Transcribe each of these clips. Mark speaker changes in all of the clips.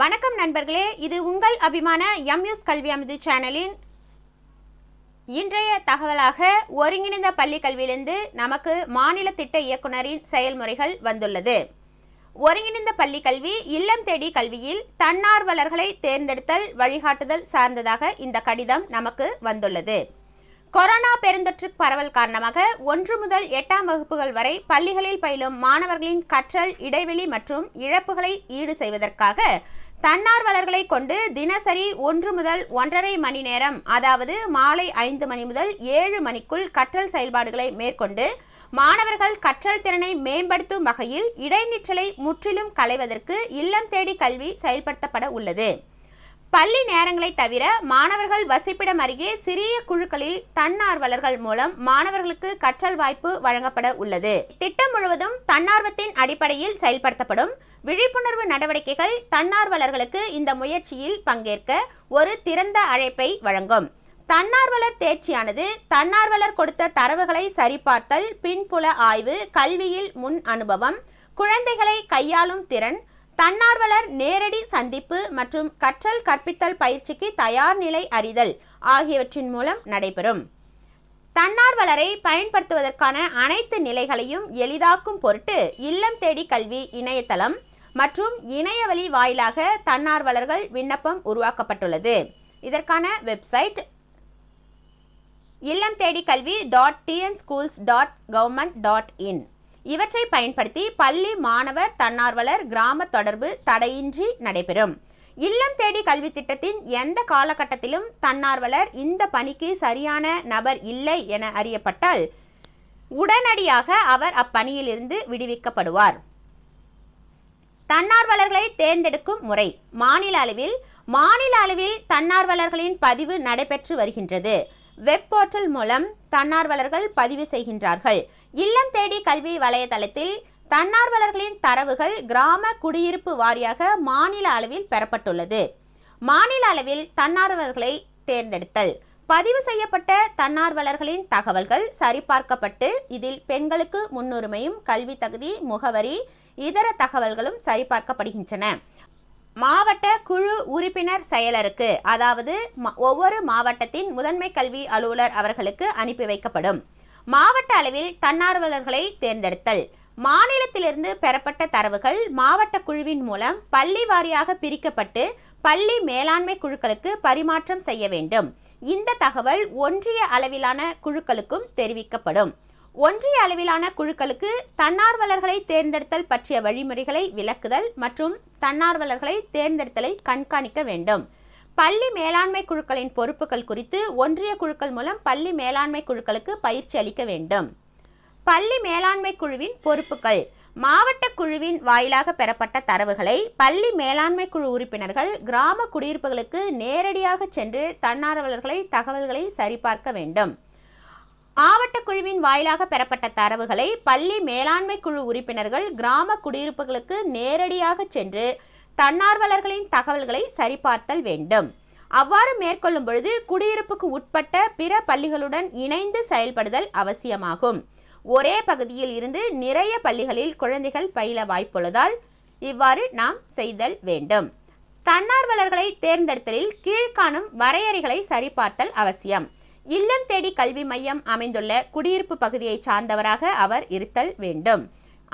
Speaker 1: வணக்கம் நண்பர்களே இது உங்கள் அபிமான எம்யூஸ் கல்வி அமைதி சேனலின் இன்றைய தகவலாக ஒருங்கிணைந்த பள்ளி கல்வியிலிருந்து நமக்கு மாநில திட்ட இயக்குனரின் செயல்முறைகள் வந்துள்ளது ஒருங்கிணைந்த பள்ளி கல்வி இல்லம் தேடி கல்வியில் தன்னார்வலர்களை தேர்ந்தெடுத்தல் வழிகாட்டுதல் சார்ந்ததாக இந்த கடிதம் நமக்கு வந்துள்ளது கொரோனா பெருந்தொற்று பரவல் காரணமாக ஒன்று முதல் எட்டாம் வகுப்புகள் வரை பள்ளிகளில் பயிலும் மாணவர்களின் கற்றல் இடைவெளி மற்றும் இழப்புகளை ஈடு செய்வதற்காக தன்னார்வலர்களை கொண்டு தினசரி ஒன்று முதல் ஒன்றரை மணி நேரம் அதாவது மாலை ஐந்து மணி முதல் ஏழு மணிக்குள் கற்றல் செயல்பாடுகளை மேற்கொண்டு மாணவர்கள் கற்றல் திறனை மேம்படுத்தும் வகையில் இடைநிற்றலை முற்றிலும் களைவதற்கு இல்லம் தேடி கல்வி செயல்படுத்தப்பட உள்ளது பள்ளி நேரங்களை தவிர மாணவர்கள் வசிப்பிடம் அருகே சிறிய குழுக்களில் தன்னார்வலர்கள் மூலம் மாணவர்களுக்கு கற்றல் வாய்ப்பு வழங்கப்பட உள்ளது திட்டம் முழுவதும் தன்னார்வத்தின் அடிப்படையில் செயல்படுத்தப்படும் விழிப்புணர்வு நடவடிக்கைகள் தன்னார்வலர்களுக்கு இந்த முயற்சியில் பங்கேற்க ஒரு திறந்த அழைப்பை வழங்கும் தன்னார்வலர் தேர்ச்சியானது தன்னார்வலர் கொடுத்த தரவுகளை சரிபார்த்தல் பின்புல ஆய்வு கல்வியில் முன் அனுபவம் குழந்தைகளை கையாளும் திறன் தன்னார்வலர் நேரடி சந்திப்பு மற்றும் கற்றல் கற்பித்தல் பயிற்சிக்கு தயார் நிலை அறிதல் ஆகியவற்றின் மூலம் நடைபெறும் தன்னார்வலரை பயன்படுத்துவதற்கான அனைத்து நிலைகளையும் எளிதாக்கும் பொருட்டு இல்லம் தேடி கல்வி இணையதளம் மற்றும் இணையவழி வாயிலாக தன்னார்வலர்கள் விண்ணப்பம் உருவாக்கப்பட்டுள்ளது இதற்கான website Illam Thedi Kalvi dot TN schools dot government dot in இவற்றை பயன்படுத்தி பள்ளி மாணவர் தன்னார்வலர் கிராம தொடர்பு தடையின்றி நடைபெறும் இல்லம் தேடி கல்வி திட்டத்தின் எந்த காலகட்டத்திலும் தன்னார்வலர் இந்த பணிக்கு சரியான நபர் இல்லை என அறியப்பட்டால் உடனடியாக அவர் அப்பணியிலிருந்து விடுவிக்கப்படுவார் தன்னார்வலர்களை தேர்ந்தெடுக்கும் முறை மாநில அளவில் மாநில அளவில் தன்னார்வலர்களின் பதிவு நடைபெற்று வருகின்றது வெப் போர்ட்டல் மூலம் தன்னார்வலர்கள் பதிவு செய்கின்றார்கள் இல்லம் தேடி கல்வி வலைதளத்தில் தன்னார்வலர்களின் தரவுகள் கிராம குடியிருப்பு வாரியாக மாநில அளவில் பெறப்பட்டுள்ளது மாநில அளவில் தன்னார்வலர்களை தேர்ந்தெடுத்தல் பதிவு செய்யப்பட்ட தன்னார்வலர்களின் தகவல்கள் சரிபார்க்கப்பட்டு இதில் பெண்களுக்கு முன்னுரிமையும் கல்வி தகுதி முகவரி இதர தகவல்களும் சரிபார்க்கப்படுகின்றன மாவட்ட குழு உறுப்பினர் செயலருக்கு அதாவது ஒவ்வொரு மாவட்டத்தின் முதன்மை கல்வி அலுவலர் அவர்களுக்கு அனுப்பி வைக்கப்படும் மாவட்ட அளவில் தன்னார்வலர்களை தேர்ந்தெடுத்தல் மாநிலத்திலிருந்து பெறப்பட்ட தரவுகள் மாவட்ட குழுவின் மூலம் பள்ளி வாரியாக பிரிக்கப்பட்டு பள்ளி மேலாண்மை குழுக்களுக்கு பரிமாற்றம் செய்ய வேண்டும் இந்த தகவல் ஒன்றிய அளவிலான குழுக்களுக்கும் தெரிவிக்கப்படும் ஒன்றிய அளவிலான குழுக்களுக்கு தன்னார்வலர்களை தேர்ந்தெடுத்தல் பற்றிய வழிமுறைகளை விளக்குதல் மற்றும் தன்னார்வலர்களை தேர்ந்தெடுத்தலை கண்காணிக்க வேண்டும் பள்ளி மேலாண்மை குழுக்களின் பொறுப்புகள் குறித்து ஒன்றிய குழுக்கள் மூலம் பள்ளி மேலாண்மை குழுக்களுக்கு பயிற்சி அளிக்க வேண்டும் பள்ளி மேலாண்மை குழுவின் பொறுப்புகள் மாவட்ட குழுவின் வாயிலாக பெறப்பட்ட தரவுகளை பள்ளி மேலாண்மை குழு உறுப்பினர்கள் கிராம குடியிருப்புகளுக்கு நேரடியாக சென்று தன்னார்வலர்களை தகவல்களை சரிபார்க்க வேண்டும் மாவட்ட குழுவின் வாயிலாக பெறப்பட்ட தரவுகளை பள்ளி மேலாண்மை குழு உறுப்பினர்கள் கிராம குடியிருப்புகளுக்கு நேரடியாக சென்று தன்னார்வலர்களின் தகவல்களை சரிபார்த்தல் வேண்டும் அவ்வாறு மேற்கொள்ளும் பொழுது குடியிருப்புக்கு உட்பட்ட பிற பள்ளிகளுடன் இணைந்து செயல்படுதல் அவசியமாகும் ஒரே பகுதியில் இருந்து நிறைய பள்ளிகளில் குழந்தைகள் பயில வாய்ப்புள்ளதால் இவ்வாறு நாம் செய்தல் வேண்டும் தன்னார்வலர்களை தேர்ந்தெடுத்தலில் கீழ்காணும் வரையறைகளை சரிபார்த்தல் அவசியம் இல்லம் தேடி கல்வி மையம் அமைந்துள்ள குடியிருப்பு பகுதியை சார்ந்தவராக அவர் இருத்தல் வேண்டும்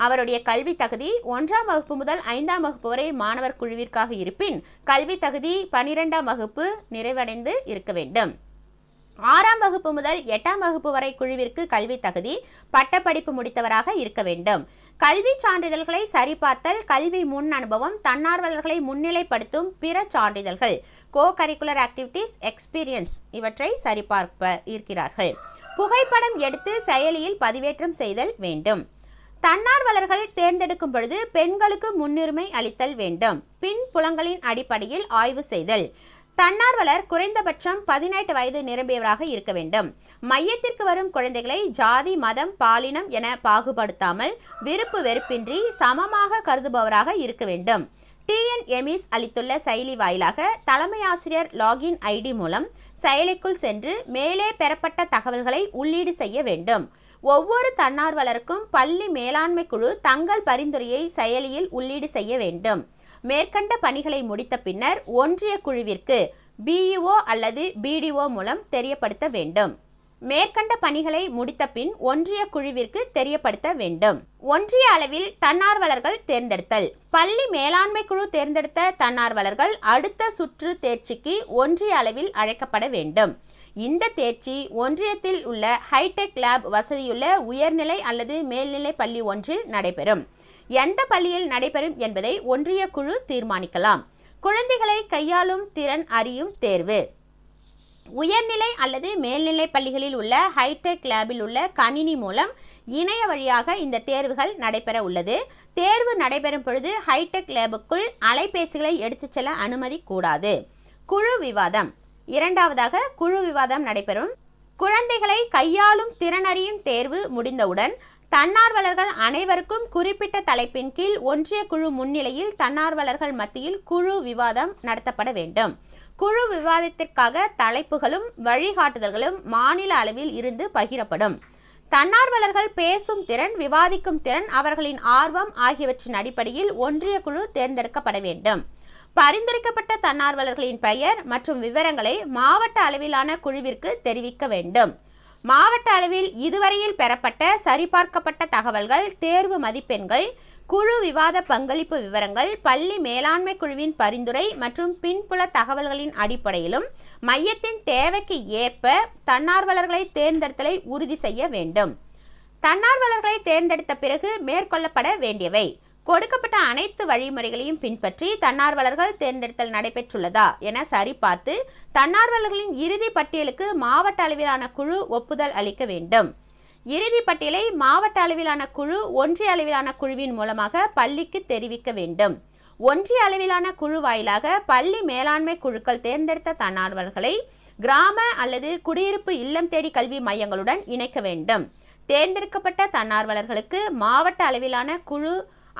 Speaker 1: அவருடைய கல்வி தகுதி ஒன்றாம் வகுப்பு முதல் ஐந்தாம் வகுப்பு வரை மாணவர் குழுவிற்காக இருப்பின் கல்வி தகுதி பனிரெண்டாம் வகுப்பு நிறைவடைந்து இருக்க வேண்டும் ஆறாம் வகுப்பு முதல் எட்டாம் வகுப்பு வரை குழுவிற்கு கல்வி தகுதி பட்டப்படிப்பு முடித்தவராக இருக்க வேண்டும் கல்வி சான்றிதழ்களை சரிபார்த்தல் கல்வி முன் அனுபவம் தன்னார்வலர்களை முன்னிலைப்படுத்தும் பிற சான்றிதழ்கள் கோ கரிக்குலர் ஆக்டிவிட்டீஸ் எக்ஸ்பீரியன்ஸ் இவற்றை சரிபார்ப்ப இருக்கிறார்கள் புகைப்படம் எடுத்து செயலியில் பதிவேற்றம் செய்தல் வேண்டும் தன்னார்வலர்கள் தேர்ந்தெடுக்கும் பொழுது பெண்களுக்கு முன்னுரிமை அளித்தல் வேண்டும் பின் புலங்களின் அடிப்படையில் ஆய்வு செய்தல் தன்னார்வலர் குறைந்தபட்சம் பதினெட்டு வயது நிரம்பியவராக இருக்க வேண்டும் மையத்திற்கு வரும் குழந்தைகளை ஜாதி மதம் பாலினம் என பாகுபடுத்தாமல் விருப்பு வெறுப்பின்றி சமமாக கருதுபவராக இருக்க வேண்டும் டிஎன் எமிஸ் அளித்துள்ள செயலி வாயிலாக தலைமை ஆசிரியர் லாகின் ஐடி மூலம் செயலிக்குள் சென்று மேலே பெறப்பட்ட தகவல்களை உள்ளீடு செய்ய வேண்டும் ஒவ்வொரு தன்னார்வலருக்கும் பள்ளி மேலாண்மை குழு தங்கள் பரிந்துரையை செயலியில் உள்ளீடு செய்ய வேண்டும் மேற்கண்ட பணிகளை முடித்த பின்னர் ஒன்றிய குழுவிற்கு பிஇஓ அல்லது பிடிஓ மூலம் தெரியப்படுத்த வேண்டும் மேற்கண்ட பணிகளை முடித்த பின் ஒன்றிய குழுவிற்கு தெரியப்படுத்த வேண்டும் ஒன்றிய அளவில் தன்னார்வலர்கள் தேர்ந்தெடுத்தல் பள்ளி மேலாண்மை குழு தேர்ந்தெடுத்த தன்னார்வலர்கள் அடுத்த சுற்று தேர்ச்சிக்கு ஒன்றிய அளவில் அழைக்கப்பட வேண்டும் இந்த தேர்ச்சி ஒன்றியத்தில் உள்ள ஹைடெக் லேப் வசதியுள்ள உயர்நிலை அல்லது மேல்நிலை பள்ளி ஒன்றில் நடைபெறும் எந்த பள்ளியில் நடைபெறும் என்பதை ஒன்றிய குழு தீர்மானிக்கலாம் குழந்தைகளை கையாளும் திறன் அறியும் தேர்வு உயர்நிலை அல்லது மேல்நிலை பள்ளிகளில் உள்ள ஹைடெக் லேபில் உள்ள கணினி மூலம் இணைய வழியாக இந்த தேர்வுகள் நடைபெற உள்ளது தேர்வு நடைபெறும் பொழுது ஹைடெக் லேபுக்குள் அலைபேசிகளை எடுத்துச் செல்ல அனுமதி கூடாது குழு விவாதம் இரண்டாவதாக குழு விவாதம் நடைபெறும் குழந்தைகளை கையாளும் திறனறியும் தேர்வு முடிந்தவுடன் தன்னார்வலர்கள் அனைவருக்கும் குறிப்பிட்ட தலைப்பின் கீழ் ஒன்றிய குழு முன்னிலையில் தன்னார்வலர்கள் மத்தியில் குழு விவாதம் நடத்தப்பட வேண்டும் குழு விவாதத்திற்காக தலைப்புகளும் வழிகாட்டுதல்களும் மாநில அளவில் இருந்து பகிரப்படும் தன்னார்வலர்கள் பேசும் திறன் விவாதிக்கும் திறன் அவர்களின் ஆர்வம் ஆகியவற்றின் அடிப்படையில் ஒன்றிய குழு தேர்ந்தெடுக்கப்பட வேண்டும் பரிந்துரைக்கப்பட்ட தன்னார்வலர்களின் பெயர் மற்றும் விவரங்களை மாவட்ட அளவிலான குழுவிற்கு தெரிவிக்க வேண்டும் மாவட்ட அளவில் இதுவரையில் பெறப்பட்ட சரிபார்க்கப்பட்ட தகவல்கள் தேர்வு மதிப்பெண்கள் குழு விவாத பங்களிப்பு விவரங்கள் பள்ளி மேலாண்மை குழுவின் பரிந்துரை மற்றும் பின்புல தகவல்களின் அடிப்படையிலும் மையத்தின் தேவைக்கு ஏற்ப தன்னார்வலர்களை தேர்ந்தெடுத்தலை உறுதி செய்ய வேண்டும் தன்னார்வலர்களை தேர்ந்தெடுத்த பிறகு மேற்கொள்ளப்பட வேண்டியவை கொடுக்கப்பட்ட அனைத்து வழிமுறைகளையும் பின்பற்றி தன்னார்வலர்கள் தேர்ந்தெடுத்தல் நடைபெற்றுள்ளதா என சரிபார்த்து தன்னார்வலர்களின் இறுதி பட்டியலுக்கு மாவட்ட அளவிலான குழு ஒப்புதல் அளிக்க வேண்டும் இறுதி பட்டியலை மாவட்ட அளவிலான குழு ஒன்றிய அளவிலான குழுவின் மூலமாக பள்ளிக்கு தெரிவிக்க வேண்டும் ஒன்றிய அளவிலான குழு வாயிலாக பள்ளி மேலாண்மை குழுக்கள் தேர்ந்தெடுத்த தன்னார்வலர்களை கிராம அல்லது குடியிருப்பு இல்லம் தேடி கல்வி மையங்களுடன் இணைக்க வேண்டும் தேர்ந்தெடுக்கப்பட்ட தன்னார்வலர்களுக்கு மாவட்ட அளவிலான குழு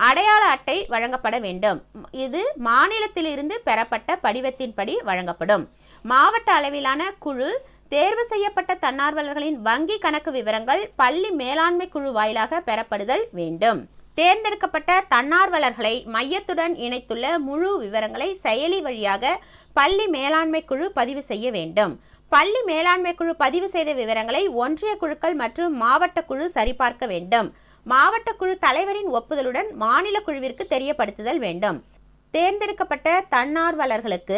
Speaker 1: அடையாள அட்டை வழங்கப்பட வேண்டும் இது மாநிலத்திலிருந்து பெறப்பட்ட படிவத்தின்படி வழங்கப்படும் மாவட்ட அளவிலான குழு தேர்வு செய்யப்பட்ட தன்னார்வலர்களின் வங்கி கணக்கு விவரங்கள் பள்ளி மேலாண்மை குழு வாயிலாக பெறப்படுதல் வேண்டும் தேர்ந்தெடுக்கப்பட்ட தன்னார்வலர்களை மையத்துடன் இணைத்துள்ள முழு விவரங்களை செயலி வழியாக பள்ளி மேலாண்மை குழு பதிவு செய்ய வேண்டும் பள்ளி மேலாண்மை குழு பதிவு செய்த விவரங்களை ஒன்றிய குழுக்கள் மற்றும் மாவட்ட குழு சரிபார்க்க வேண்டும் மாவட்ட குழு தலைவரின் ஒப்புதலுடன் மாநில குழுவிற்கு தெரியப்படுத்துதல் வேண்டும் தேர்ந்தெடுக்கப்பட்ட தன்னார்வலர்களுக்கு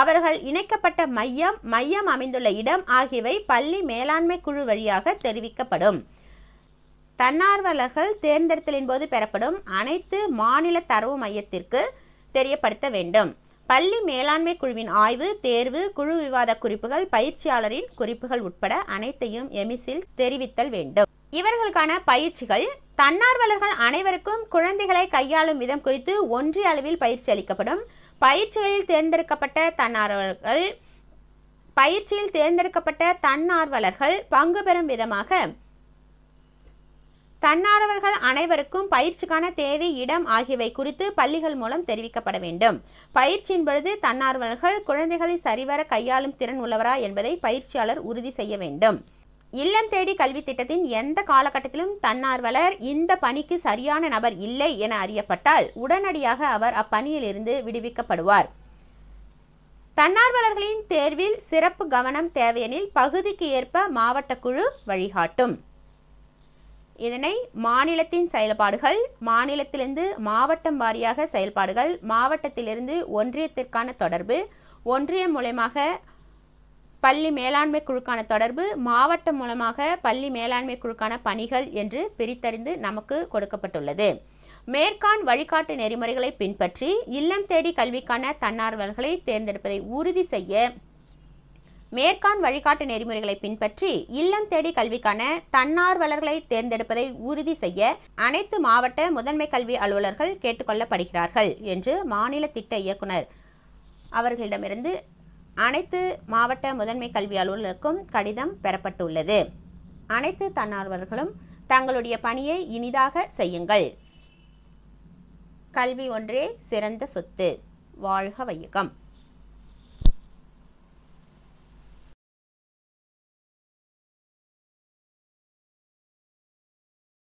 Speaker 1: அவர்கள் இணைக்கப்பட்ட மையம் மையம் அமைந்துள்ள இடம் ஆகியவை பள்ளி மேலாண்மை குழு வழியாக தெரிவிக்கப்படும் தன்னார்வலர்கள் தேர்ந்தெடுத்தலின் போது பெறப்படும் அனைத்து மாநில தரவு மையத்திற்கு தெரியப்படுத்த வேண்டும் பள்ளி மேலாண்மை குழுவின் ஆய்வு தேர்வு குழு விவாத குறிப்புகள் பயிற்சியாளரின் குறிப்புகள் உட்பட அனைத்தையும் எமிசில் தெரிவித்தல் வேண்டும் இவர்களுக்கான பயிற்சிகள் தன்னார்வலர்கள் அனைவருக்கும் குழந்தைகளை கையாளும் விதம் குறித்து ஒன்றிய அளவில் பயிற்சி அளிக்கப்படும் பயிற்சிகளில் தேர்ந்தெடுக்கப்பட்ட தன்னார்வலர்கள் பயிற்சியில் தேர்ந்தெடுக்கப்பட்ட தன்னார்வலர்கள் பங்கு பெறும் விதமாக தன்னார்வர்கள் அனைவருக்கும் பயிற்சிக்கான தேதி இடம் ஆகியவை குறித்து பள்ளிகள் மூலம் தெரிவிக்கப்பட வேண்டும் பயிற்சியின் பொழுது தன்னார்வலர்கள் குழந்தைகளை சரிவர கையாளும் திறன் உள்ளவரா என்பதை பயிற்சியாளர் உறுதி செய்ய வேண்டும் இல்லம் தேடி கல்வி திட்டத்தின் எந்த காலகட்டத்திலும் தன்னார்வலர் இந்த பணிக்கு சரியான நபர் இல்லை என அறியப்பட்டால் உடனடியாக அவர் அப்பணியிலிருந்து விடுவிக்கப்படுவார் தன்னார்வலர்களின் தேர்வில் சிறப்பு கவனம் தேவையெனில் பகுதிக்கு ஏற்ப மாவட்ட குழு வழிகாட்டும் இதனை மாநிலத்தின் செயல்பாடுகள் மாநிலத்திலிருந்து மாவட்டம் வாரியாக செயல்பாடுகள் மாவட்டத்திலிருந்து ஒன்றியத்திற்கான தொடர்பு ஒன்றியம் மூலயமாக பள்ளி மேலாண்மை குழுக்கான தொடர்பு மாவட்டம் மூலமாக பள்ளி மேலாண்மை குழுக்கான பணிகள் என்று பிரித்தறிந்து நமக்கு கொடுக்கப்பட்டுள்ளது மேற்கான் வழிகாட்டு நெறிமுறைகளை பின்பற்றி இல்லம் தேடி கல்விக்கான தன்னார்வலர்களை தேர்ந்தெடுப்பதை உறுதி செய்ய மேற்கான் வழிகாட்டு நெறிமுறைகளை பின்பற்றி இல்லம் தேடி கல்விக்கான தன்னார்வலர்களை தேர்ந்தெடுப்பதை உறுதி செய்ய அனைத்து மாவட்ட முதன்மை கல்வி அலுவலர்கள் கேட்டுக்கொள்ளப்படுகிறார்கள் என்று மாநில திட்ட இயக்குனர் அவர்களிடமிருந்து அனைத்து மாவட்ட முதன்மை கல்வி அலுவலர்களுக்கும் கடிதம் பெறப்பட்டுள்ளது அனைத்து தன்னார்வலர்களும் தங்களுடைய பணியை இனிதாக செய்யுங்கள் கல்வி ஒன்றே சிறந்த சொத்து வாழ்க வையகம்